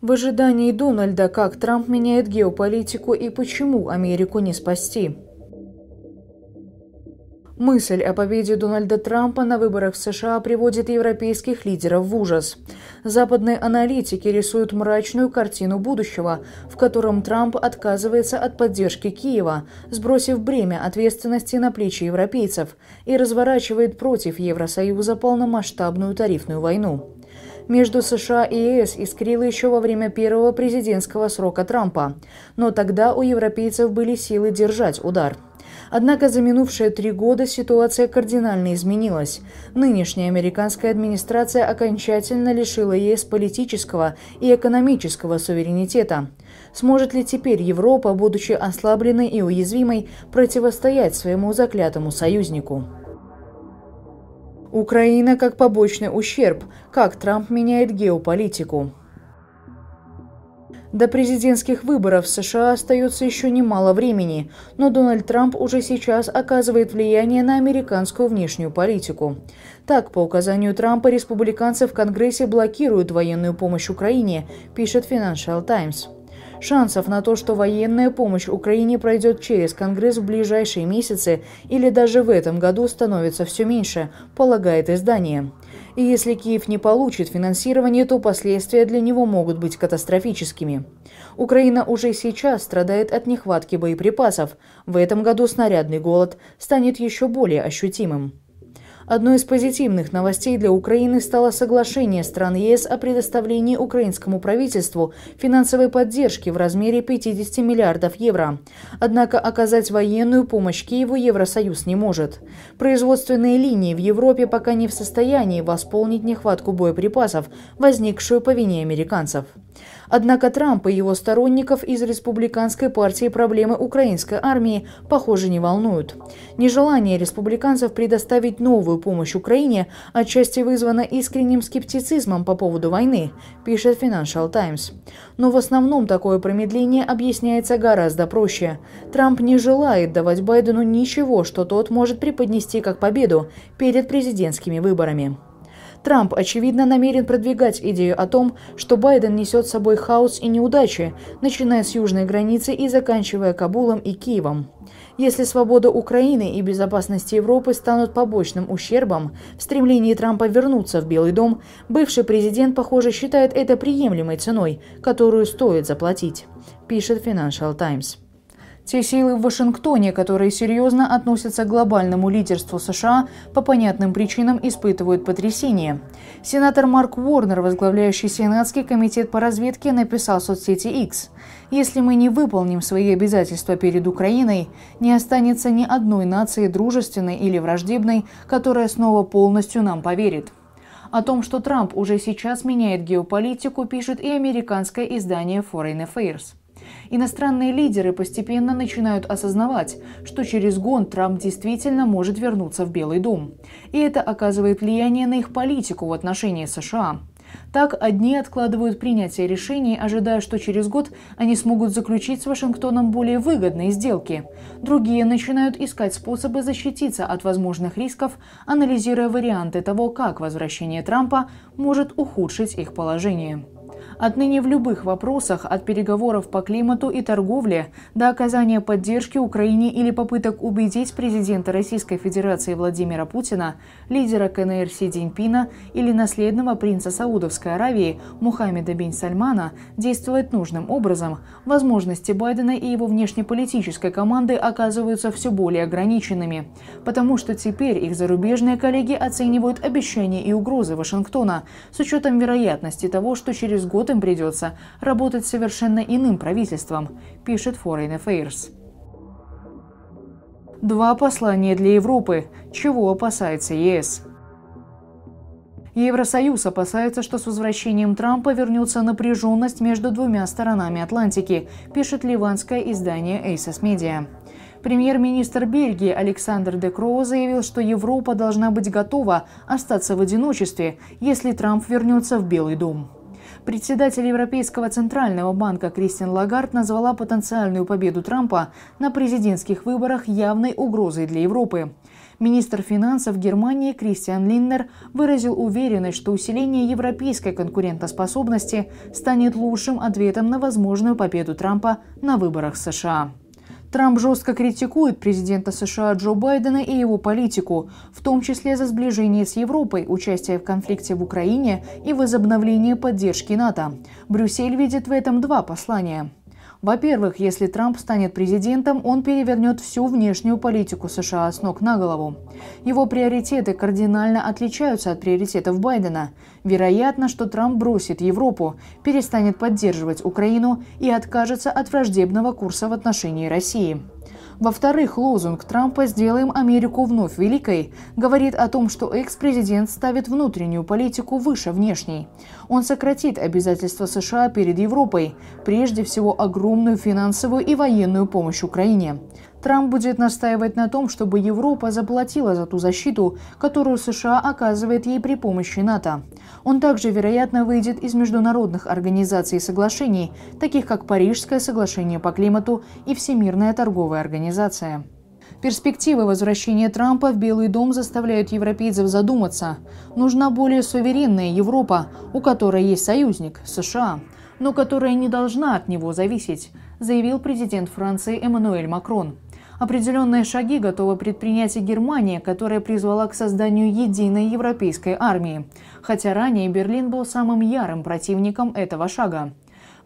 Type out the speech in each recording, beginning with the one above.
В ожидании Дональда, как Трамп меняет геополитику и почему Америку не спасти. Мысль о победе Дональда Трампа на выборах в США приводит европейских лидеров в ужас. Западные аналитики рисуют мрачную картину будущего, в котором Трамп отказывается от поддержки Киева, сбросив бремя ответственности на плечи европейцев, и разворачивает против Евросоюза полномасштабную тарифную войну между США и ЕС искрило еще во время первого президентского срока Трампа. Но тогда у европейцев были силы держать удар. Однако за минувшие три года ситуация кардинально изменилась. Нынешняя американская администрация окончательно лишила ЕС политического и экономического суверенитета. Сможет ли теперь Европа, будучи ослабленной и уязвимой, противостоять своему заклятому союзнику? Украина как побочный ущерб. Как Трамп меняет геополитику. До президентских выборов в США остается еще немало времени, но Дональд Трамп уже сейчас оказывает влияние на американскую внешнюю политику. Так, по указанию Трампа, республиканцы в Конгрессе блокируют военную помощь Украине, пишет Financial Times. Шансов на то, что военная помощь Украине пройдет через Конгресс в ближайшие месяцы или даже в этом году становится все меньше, полагает издание. И если Киев не получит финансирование, то последствия для него могут быть катастрофическими. Украина уже сейчас страдает от нехватки боеприпасов. В этом году снарядный голод станет еще более ощутимым. Одной из позитивных новостей для Украины стало соглашение стран ЕС о предоставлении украинскому правительству финансовой поддержки в размере 50 миллиардов евро. Однако оказать военную помощь Киеву Евросоюз не может. Производственные линии в Европе пока не в состоянии восполнить нехватку боеприпасов, возникшую по вине американцев. Однако Трамп и его сторонников из республиканской партии проблемы украинской армии, похоже, не волнуют. Нежелание республиканцев предоставить новую помощь Украине отчасти вызвано искренним скептицизмом по поводу войны, пишет Financial Times. Но в основном такое промедление объясняется гораздо проще. Трамп не желает давать Байдену ничего, что тот может преподнести как победу перед президентскими выборами. Трамп, очевидно, намерен продвигать идею о том, что Байден несет с собой хаос и неудачи, начиная с южной границы и заканчивая Кабулом и Киевом. Если свобода Украины и безопасность Европы станут побочным ущербом в стремлении Трампа вернуться в Белый дом, бывший президент, похоже, считает это приемлемой ценой, которую стоит заплатить, пишет Financial Times. Те силы в Вашингтоне, которые серьезно относятся к глобальному лидерству США, по понятным причинам испытывают потрясение. Сенатор Марк Уорнер, возглавляющий Сенатский комитет по разведке, написал в соцсети X. «Если мы не выполним свои обязательства перед Украиной, не останется ни одной нации дружественной или враждебной, которая снова полностью нам поверит». О том, что Трамп уже сейчас меняет геополитику, пишет и американское издание Foreign Affairs. Иностранные лидеры постепенно начинают осознавать, что через гон Трамп действительно может вернуться в Белый дом. И это оказывает влияние на их политику в отношении США. Так, одни откладывают принятие решений, ожидая, что через год они смогут заключить с Вашингтоном более выгодные сделки. Другие начинают искать способы защититься от возможных рисков, анализируя варианты того, как возвращение Трампа может ухудшить их положение. Отныне в любых вопросах, от переговоров по климату и торговле до оказания поддержки Украине или попыток убедить президента Российской Федерации Владимира Путина, лидера КНР Си Цзиньпина или наследного принца Саудовской Аравии Мухаммеда бин Сальмана действовать нужным образом, возможности Байдена и его внешнеполитической команды оказываются все более ограниченными, потому что теперь их зарубежные коллеги оценивают обещания и угрозы Вашингтона с учетом вероятности того, что через год им придется работать совершенно иным правительством, пишет Foreign Affairs. Два послания для Европы. Чего опасается ЕС? Евросоюз опасается, что с возвращением Трампа вернется напряженность между двумя сторонами Атлантики, пишет ливанское издание Aces Media. Премьер-министр Бельгии Александр де Кроу заявил, что Европа должна быть готова остаться в одиночестве, если Трамп вернется в Белый дом. Председатель Европейского центрального банка Кристин Лагард назвала потенциальную победу Трампа на президентских выборах явной угрозой для Европы. Министр финансов Германии Кристиан Линнер выразил уверенность, что усиление европейской конкурентоспособности станет лучшим ответом на возможную победу Трампа на выборах США. Трамп жестко критикует президента США Джо Байдена и его политику, в том числе за сближение с Европой, участие в конфликте в Украине и возобновление поддержки НАТО. Брюссель видит в этом два послания. Во-первых, если Трамп станет президентом, он перевернет всю внешнюю политику США с ног на голову. Его приоритеты кардинально отличаются от приоритетов Байдена. Вероятно, что Трамп бросит Европу, перестанет поддерживать Украину и откажется от враждебного курса в отношении России. Во-вторых, лозунг Трампа «Сделаем Америку вновь великой» говорит о том, что экс-президент ставит внутреннюю политику выше внешней. Он сократит обязательства США перед Европой, прежде всего огромную финансовую и военную помощь Украине. Трамп будет настаивать на том, чтобы Европа заплатила за ту защиту, которую США оказывает ей при помощи НАТО. Он также, вероятно, выйдет из международных организаций и соглашений, таких как Парижское соглашение по климату и Всемирная торговая организация организация. Перспективы возвращения Трампа в Белый дом заставляют европейцев задуматься. Нужна более суверенная Европа, у которой есть союзник – США, но которая не должна от него зависеть, заявил президент Франции Эммануэль Макрон. Определенные шаги готова предпринять и Германия, которая призвала к созданию единой европейской армии. Хотя ранее Берлин был самым ярым противником этого шага.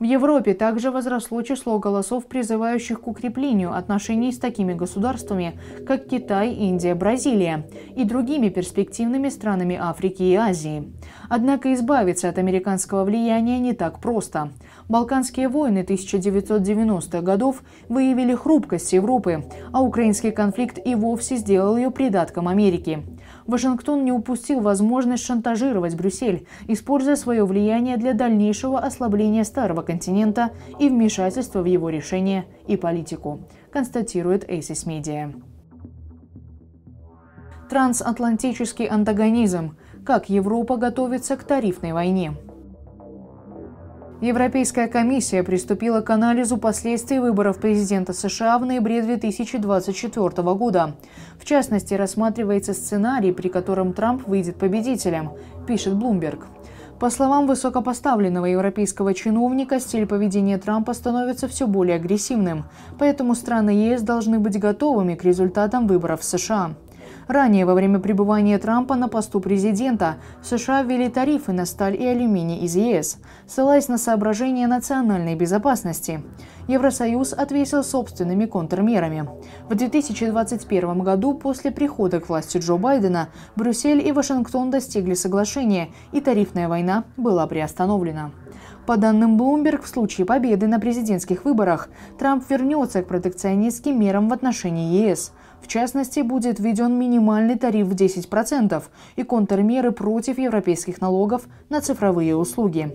В Европе также возросло число голосов, призывающих к укреплению отношений с такими государствами, как Китай, Индия, Бразилия и другими перспективными странами Африки и Азии. Однако избавиться от американского влияния не так просто. Балканские войны 1990-х годов выявили хрупкость Европы, а украинский конфликт и вовсе сделал ее придатком Америки. Вашингтон не упустил возможность шантажировать Брюссель, используя свое влияние для дальнейшего ослабления Старого континента и вмешательства в его решения и политику, констатирует Aces Media. Трансатлантический антагонизм – как Европа готовится к тарифной войне. Европейская комиссия приступила к анализу последствий выборов президента США в ноябре 2024 года. В частности, рассматривается сценарий, при котором Трамп выйдет победителем, пишет Bloomberg. По словам высокопоставленного европейского чиновника, стиль поведения Трампа становится все более агрессивным, поэтому страны ЕС должны быть готовыми к результатам выборов в США. Ранее, во время пребывания Трампа на посту президента, США ввели тарифы на сталь и алюминий из ЕС, ссылаясь на соображения национальной безопасности. Евросоюз ответил собственными контрмерами. В 2021 году, после прихода к власти Джо Байдена, Брюссель и Вашингтон достигли соглашения, и тарифная война была приостановлена. По данным Bloomberg, в случае победы на президентских выборах Трамп вернется к протекционистским мерам в отношении ЕС – в частности, будет введен минимальный тариф в 10% и контрмеры против европейских налогов на цифровые услуги.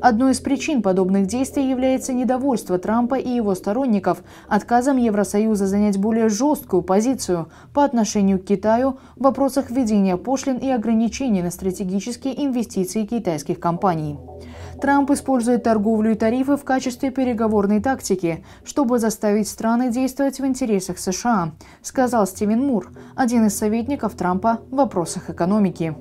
Одной из причин подобных действий является недовольство Трампа и его сторонников отказом Евросоюза занять более жесткую позицию по отношению к Китаю в вопросах введения пошлин и ограничений на стратегические инвестиции китайских компаний. Трамп использует торговлю и тарифы в качестве переговорной тактики, чтобы заставить страны действовать в интересах США, сказал Стивен Мур, один из советников Трампа в вопросах экономики.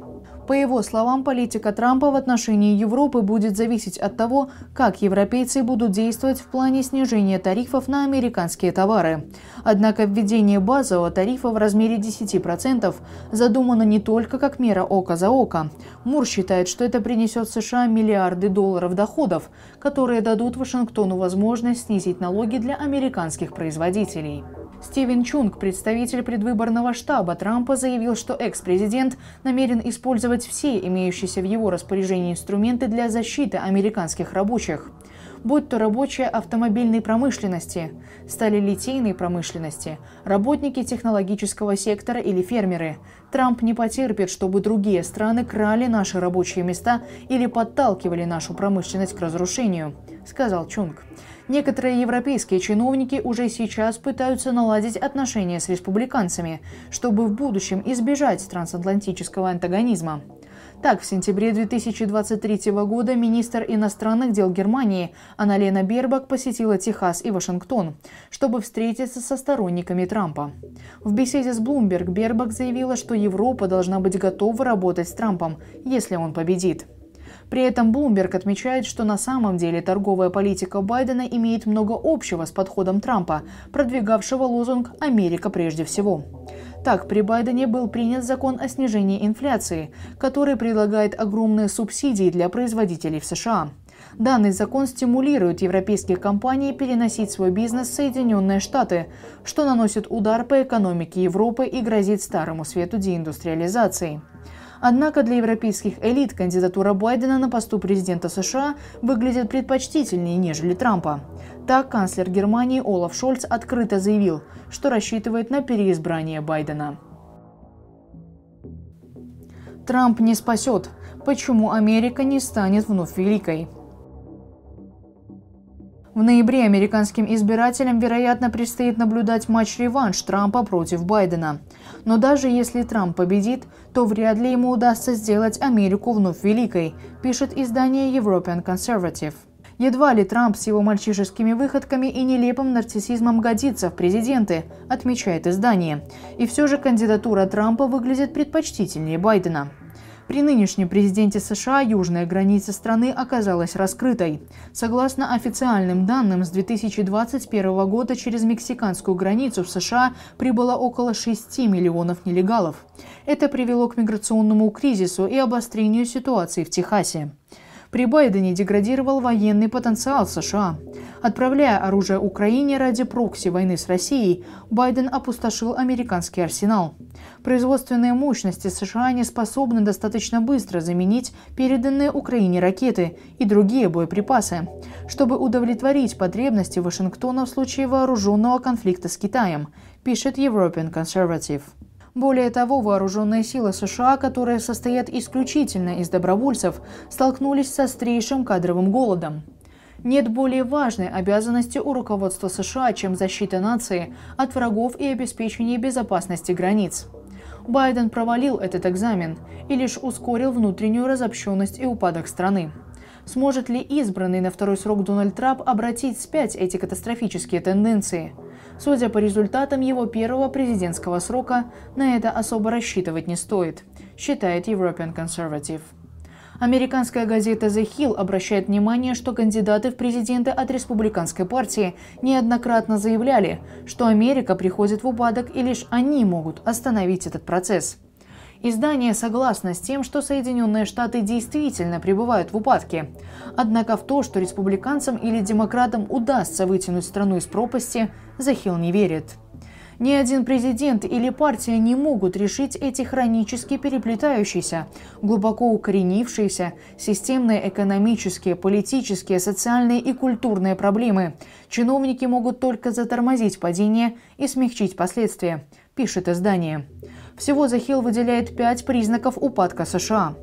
По его словам, политика Трампа в отношении Европы будет зависеть от того, как европейцы будут действовать в плане снижения тарифов на американские товары. Однако введение базового тарифа в размере 10% задумано не только как мера око за око. Мур считает, что это принесет США миллиарды долларов доходов, которые дадут Вашингтону возможность снизить налоги для американских производителей. Стивен Чунг, представитель предвыборного штаба Трампа, заявил, что экс-президент намерен использовать все имеющиеся в его распоряжении инструменты для защиты американских рабочих будь то рабочие автомобильной промышленности, стали литейной промышленности, работники технологического сектора или фермеры. Трамп не потерпит, чтобы другие страны крали наши рабочие места или подталкивали нашу промышленность к разрушению, сказал Чунг. Некоторые европейские чиновники уже сейчас пытаются наладить отношения с республиканцами, чтобы в будущем избежать трансатлантического антагонизма. Так, в сентябре 2023 года министр иностранных дел Германии Аналена Бербак посетила Техас и Вашингтон, чтобы встретиться со сторонниками Трампа. В беседе с Блумберг Бербак заявила, что Европа должна быть готова работать с Трампом, если он победит. При этом Блумберг отмечает, что на самом деле торговая политика Байдена имеет много общего с подходом Трампа, продвигавшего лозунг «Америка прежде всего». Так, при Байдене был принят закон о снижении инфляции, который предлагает огромные субсидии для производителей в США. Данный закон стимулирует европейские компании переносить свой бизнес в Соединенные Штаты, что наносит удар по экономике Европы и грозит старому свету деиндустриализации. Однако для европейских элит кандидатура Байдена на посту президента США выглядит предпочтительнее, нежели Трампа. Так, канцлер Германии Олаф Шольц открыто заявил, что рассчитывает на переизбрание Байдена. Трамп не спасет. Почему Америка не станет вновь великой? В ноябре американским избирателям, вероятно, предстоит наблюдать матч-реванш Трампа против Байдена. Но даже если Трамп победит, то вряд ли ему удастся сделать Америку вновь великой, пишет издание European Conservative. Едва ли Трамп с его мальчишескими выходками и нелепым нарциссизмом годится в президенты, отмечает издание. И все же кандидатура Трампа выглядит предпочтительнее Байдена. При нынешнем президенте США южная граница страны оказалась раскрытой. Согласно официальным данным, с 2021 года через мексиканскую границу в США прибыло около 6 миллионов нелегалов. Это привело к миграционному кризису и обострению ситуации в Техасе. При Байдене деградировал военный потенциал США. Отправляя оружие Украине ради прокси войны с Россией, Байден опустошил американский арсенал. Производственные мощности США не способны достаточно быстро заменить переданные Украине ракеты и другие боеприпасы, чтобы удовлетворить потребности Вашингтона в случае вооруженного конфликта с Китаем, пишет European Conservative. Более того, вооруженные силы США, которые состоят исключительно из добровольцев, столкнулись со острейшим кадровым голодом. Нет более важной обязанности у руководства США, чем защита нации от врагов и обеспечение безопасности границ. Байден провалил этот экзамен и лишь ускорил внутреннюю разобщенность и упадок страны. Сможет ли избранный на второй срок Дональд Трамп обратить вспять эти катастрофические тенденции – Судя по результатам его первого президентского срока, на это особо рассчитывать не стоит, считает European Conservative. Американская газета The Hill обращает внимание, что кандидаты в президенты от республиканской партии неоднократно заявляли, что Америка приходит в упадок и лишь они могут остановить этот процесс. Издание согласно с тем, что Соединенные Штаты действительно пребывают в упадке. Однако в то, что республиканцам или демократам удастся вытянуть страну из пропасти, Захил не верит. Ни один президент или партия не могут решить эти хронически переплетающиеся, глубоко укоренившиеся системные экономические, политические, социальные и культурные проблемы. Чиновники могут только затормозить падение и смягчить последствия, пишет издание. Всего Захил выделяет пять признаков упадка США.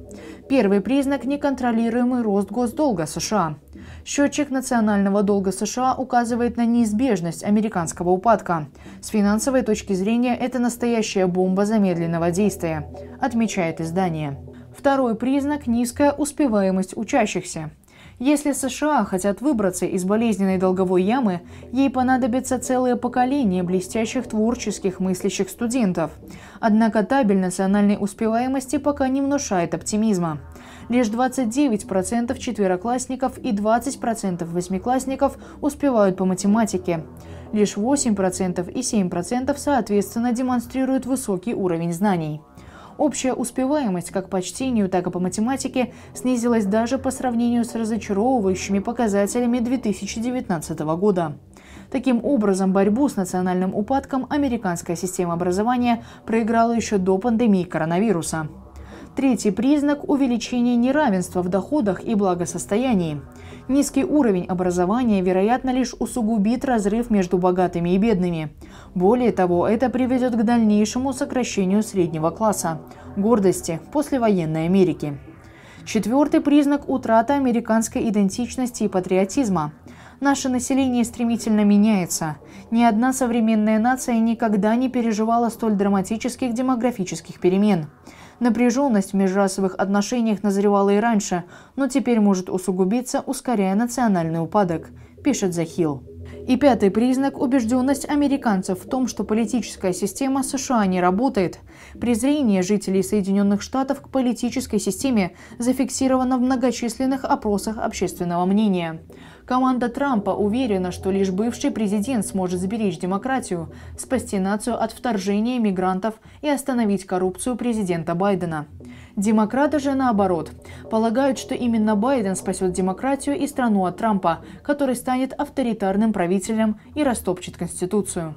Первый признак – неконтролируемый рост госдолга США. Счетчик национального долга США указывает на неизбежность американского упадка. С финансовой точки зрения это настоящая бомба замедленного действия, отмечает издание. Второй признак – низкая успеваемость учащихся. Если США хотят выбраться из болезненной долговой ямы, ей понадобится целое поколение блестящих творческих мыслящих студентов. Однако табель национальной успеваемости пока не внушает оптимизма. Лишь 29% четвероклассников и 20% восьмиклассников успевают по математике. Лишь 8% и 7% соответственно демонстрируют высокий уровень знаний. Общая успеваемость как по чтению, так и по математике снизилась даже по сравнению с разочаровывающими показателями 2019 года. Таким образом, борьбу с национальным упадком американская система образования проиграла еще до пандемии коронавируса. Третий признак – увеличение неравенства в доходах и благосостоянии. Низкий уровень образования, вероятно, лишь усугубит разрыв между богатыми и бедными. Более того, это приведет к дальнейшему сокращению среднего класса, гордости послевоенной Америки. Четвертый признак – утрата американской идентичности и патриотизма. Наше население стремительно меняется. Ни одна современная нация никогда не переживала столь драматических демографических перемен. Напряженность в межрасовых отношениях назревала и раньше, но теперь может усугубиться, ускоряя национальный упадок, пишет Захил. И пятый признак – убежденность американцев в том, что политическая система США не работает. Презрение жителей Соединенных Штатов к политической системе зафиксировано в многочисленных опросах общественного мнения. Команда Трампа уверена, что лишь бывший президент сможет сберечь демократию, спасти нацию от вторжения мигрантов и остановить коррупцию президента Байдена. Демократы же наоборот. Полагают, что именно Байден спасет демократию и страну от Трампа, который станет авторитарным правителем и растопчет Конституцию.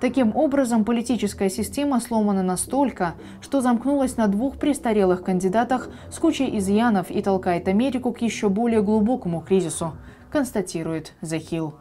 Таким образом, политическая система сломана настолько, что замкнулась на двух престарелых кандидатах с кучей изъянов и толкает Америку к еще более глубокому кризису, констатирует Захил.